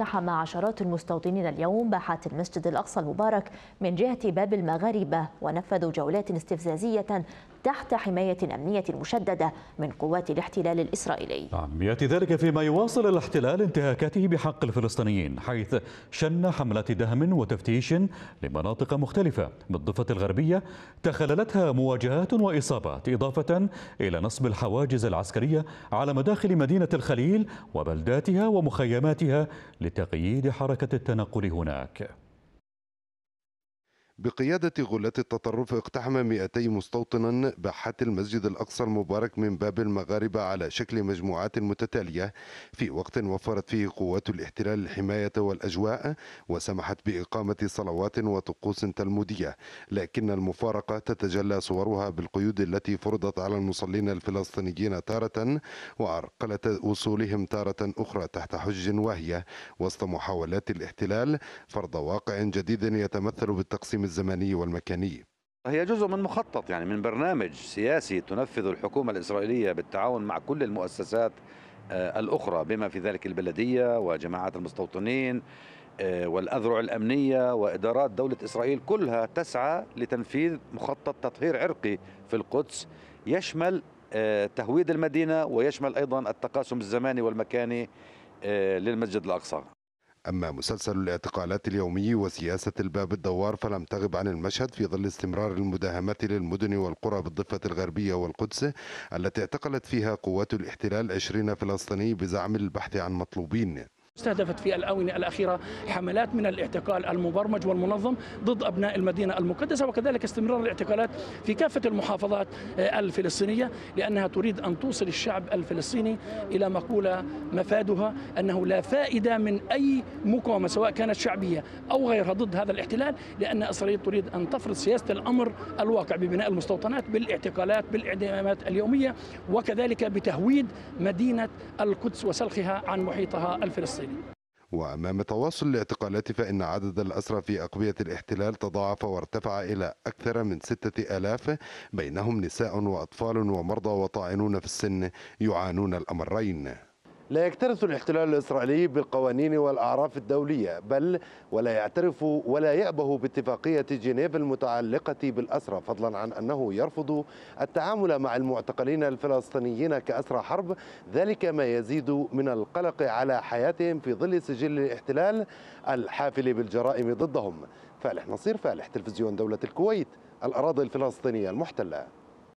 اقتحم عشرات المستوطنين اليوم باحات المسجد الأقصى المبارك من جهة باب المغاربة ونفذوا جولات استفزازية تحت حماية أمنية مشددة من قوات الاحتلال الإسرائيلي نعم يأتي ذلك فيما يواصل الاحتلال انتهاكاته بحق الفلسطينيين حيث شن حملات دهم وتفتيش لمناطق مختلفة بالضفة الغربية تخللتها مواجهات وإصابات إضافة إلى نصب الحواجز العسكرية على مداخل مدينة الخليل وبلداتها ومخيماتها لتقييد حركة التنقل هناك بقيادة غلاة التطرف اقتحم 200 مستوطنا باحات المسجد الأقصى المبارك من باب المغاربة على شكل مجموعات متتالية في وقت وفرت فيه قوات الاحتلال الحماية والأجواء وسمحت بإقامة صلوات وطقوس تلمودية لكن المفارقة تتجلى صورها بالقيود التي فرضت على المصلين الفلسطينيين تارة وعرقلة وصولهم تارة أخرى تحت حج واهية وسط محاولات الاحتلال فرض واقع جديد يتمثل بالتقسيم الأرقام الزمنية والمكانية هي جزء من مخطط يعني من برنامج سياسي تنفذ الحكومة الإسرائيلية بالتعاون مع كل المؤسسات آه، الأخرى بما في ذلك البلدية وجماعات المستوطنين آه، والأذرع الأمنية وإدارات دولة إسرائيل كلها تسعى لتنفيذ مخطط تطهير عرقي في القدس يشمل آه، تهويد المدينة ويشمل أيضا التقاسم الزماني والمكاني للمسجد الأقصى أما مسلسل الاعتقالات اليومي وسياسة الباب الدوار فلم تغب عن المشهد في ظل استمرار المداهمات للمدن والقرى بالضفة الغربية والقدس التي اعتقلت فيها قوات الاحتلال 20 فلسطيني بزعم البحث عن مطلوبين استهدفت في الآونة الأخيرة حملات من الاعتقال المبرمج والمنظم ضد أبناء المدينة المقدسة وكذلك استمرار الاعتقالات في كافة المحافظات آه، الفلسطينية لأنها تريد أن توصل الشعب الفلسطيني إلى مقولة مفادها أنه لا فائدة من أي مقاومة سواء كانت شعبية أو غيرها ضد هذا الاحتلال لأن إسرائيل تريد أن تفرض سياسة الأمر الواقع ببناء المستوطنات بالاعتقالات بالإعدامات اليومية وكذلك بتهويد مدينة القدس وسلخها عن محيطها الفلسطيني الفلسطيني وأمام تواصل الاعتقالات فإن عدد الأسرى في أقبية الاحتلال تضاعف وارتفع إلى أكثر من ستة آلاف بينهم نساء وأطفال ومرضى وطاعنون في السن يعانون الأمرين لا يكترث الاحتلال الإسرائيلي بالقوانين والأعراف الدولية بل ولا يعترف ولا يأبه باتفاقية جنيف المتعلقة بالأسرى فضلا عن أنه يرفض التعامل مع المعتقلين الفلسطينيين كأسرى حرب ذلك ما يزيد من القلق على حياتهم في ظل سجل الاحتلال الحافل بالجرائم ضدهم فالح نصير فالح تلفزيون دولة الكويت الأراضي الفلسطينية المحتلة